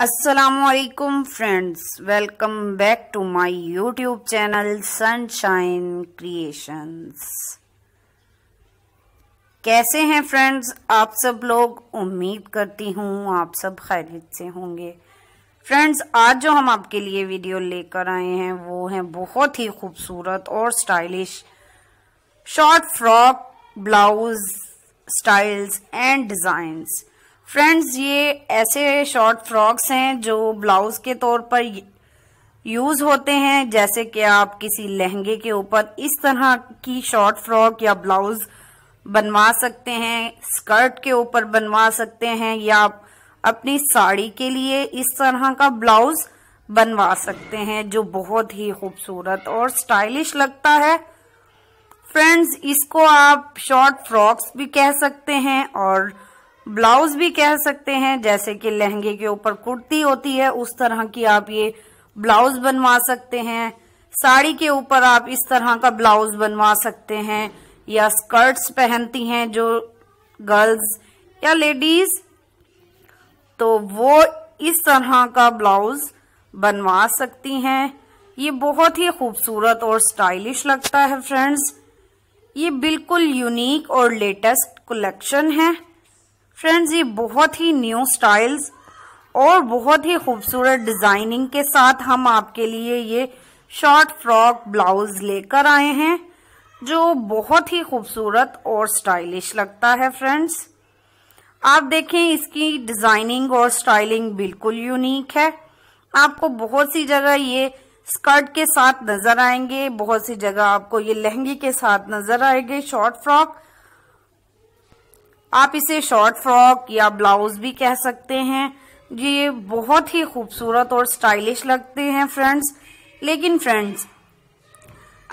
असलकुम friends welcome back to my YouTube channel Sunshine Creations कैसे हैं फ्रेंड्स आप सब लोग उम्मीद करती हूँ आप सब खैरियत से होंगे फ्रेंड्स आज जो हम आपके लिए वीडियो लेकर आए हैं वो हैं बहुत ही खूबसूरत और stylish short frock blouse styles and designs friends ये ऐसे शॉर्ट फ्रॉक्स हैं जो ब्लाउज के तौर पर यूज होते हैं जैसे कि आप किसी लहंगे के ऊपर इस तरह की शॉर्ट फ्रॉक या ब्लाउज बनवा सकते हैं स्कर्ट के ऊपर बनवा सकते हैं या आप अपनी साड़ी के लिए इस तरह का ब्लाउज बनवा सकते हैं जो बहुत ही खूबसूरत और स्टाइलिश लगता है फ्रेंड्स इसको आप शॉर्ट फ्रॉक्स भी कह सकते हैं और ब्लाउज भी कह सकते हैं जैसे कि लहंगे के ऊपर कुर्ती होती है उस तरह की आप ये ब्लाउज बनवा सकते हैं साड़ी के ऊपर आप इस तरह का ब्लाउज बनवा सकते हैं या स्कर्ट्स पहनती हैं जो गर्ल्स या लेडीज तो वो इस तरह का ब्लाउज बनवा सकती हैं ये बहुत ही खूबसूरत और स्टाइलिश लगता है फ्रेंड्स ये बिल्कुल यूनिक और लेटेस्ट कलेक्शन है फ्रेंड्स ये बहुत ही न्यू स्टाइल्स और बहुत ही खूबसूरत डिजाइनिंग के साथ हम आपके लिए ये शॉर्ट फ्रॉक ब्लाउज लेकर आए हैं जो बहुत ही खूबसूरत और स्टाइलिश लगता है फ्रेंड्स आप देखें इसकी डिजाइनिंग और स्टाइलिंग बिल्कुल यूनिक है आपको बहुत सी जगह ये स्कर्ट के साथ नजर आएंगे बहुत सी जगह आपको ये लहंगे के साथ नजर आएंगे शॉर्ट फ्रॉक आप इसे शॉर्ट फ्रॉक या ब्लाउज भी कह सकते हैं ये बहुत ही खूबसूरत और स्टाइलिश लगते हैं फ्रेंड्स लेकिन फ्रेंड्स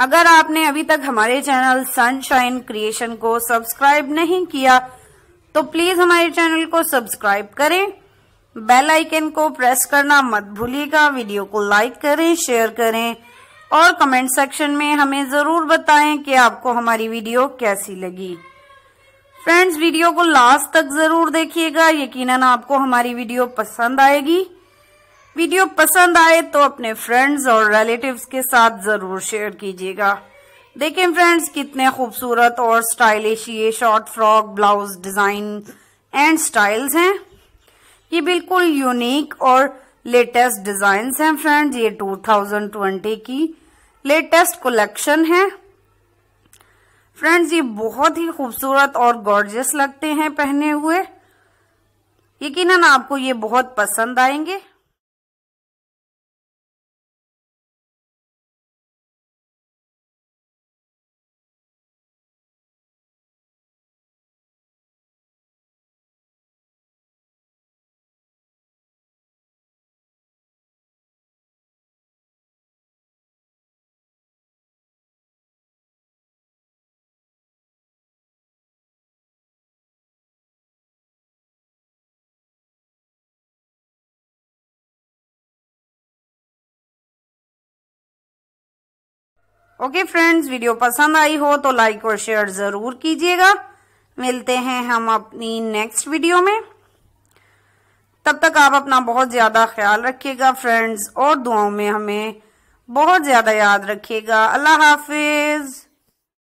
अगर आपने अभी तक हमारे चैनल सनशाइन क्रिएशन को सब्सक्राइब नहीं किया तो प्लीज हमारे चैनल को सब्सक्राइब करें बेल आइकन को प्रेस करना मत भूलिएगा वीडियो को लाइक करें शेयर करें और कमेंट सेक्शन में हमें जरूर बताएं कि आपको हमारी वीडियो कैसी लगी फ्रेंड्स वीडियो को लास्ट तक जरूर देखिएगा यकीनन आपको हमारी वीडियो पसंद आएगी वीडियो पसंद आए तो अपने फ्रेंड्स और रिलेटिव्स के साथ जरूर शेयर कीजिएगा देखें फ्रेंड्स कितने खूबसूरत और स्टाइलिश ये short frock blouse design and styles हैं ये बिल्कुल यूनिक और लेटेस्ट डिजाइन हैं फ्रेंड्स ये 2020 की लेटेस्ट कलेक्शन है फ्रेंड्स ये बहुत ही खूबसूरत और गॉर्जियस लगते हैं पहने हुए यकीनन आपको ये बहुत पसंद आएंगे ओके फ्रेंड्स वीडियो पसंद आई हो तो लाइक और शेयर जरूर कीजिएगा मिलते हैं हम अपनी नेक्स्ट वीडियो में तब तक आप अपना बहुत ज़्यादा ख्याल रखिएगा फ्रेंड्स और दुआओं में हमें बहुत ज़्यादा याद रखिएगा अल्लाह हाफिज़